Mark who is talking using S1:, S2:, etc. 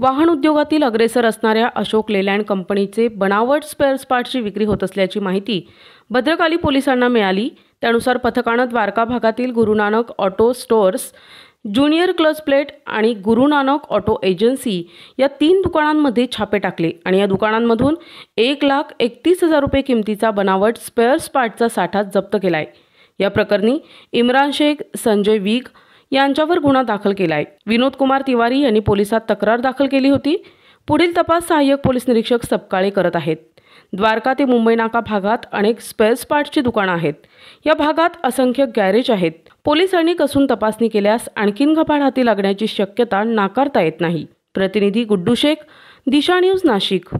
S1: वाहन उद्योगातील अग्रेसर असणाऱ्या अशोक लेलँड कंपनीचे बनावट स्पेअर्स पार्टची विक्री होत असल्याची माहिती भद्रकाली पोलिसांना मिळाली त्यानुसार पथकानं द्वारका भागातील Gurunanak auto stores junior clutch plate आणि गुरुनानक ऑटो एजन्सी या तीन दुकानांमध्ये छापे टाकले आणि या दुकानांमधून एक लाख एकतीस हजार रुपये किमतीचा बनावट स्पेअर्स पार्टचा साठा जप्त केला आहे या प्रकरणी इम्रान शेख संजय वीक यांच्यावर गुन्हा दाखल केला आहे विनोद कुमार तिवारी यांनी पोलिसात तक्रार दाखल केली होती पुढील तपास सहाय्यक पोलीस निरीक्षक सपकाळे करत आहेत द्वारका ते मुंबई नाका भागात अनेक स्पेअर्स पार्टची दुकानं आहेत या भागात असंख्य गॅरेज आहेत पोलिसांनी कसून तपासणी केल्यास आणखीन घपाड हाती लागण्याची शक्यता नाकारता येत नाही प्रतिनिधी गुड्डू शेख दिशा न्यूज नाशिक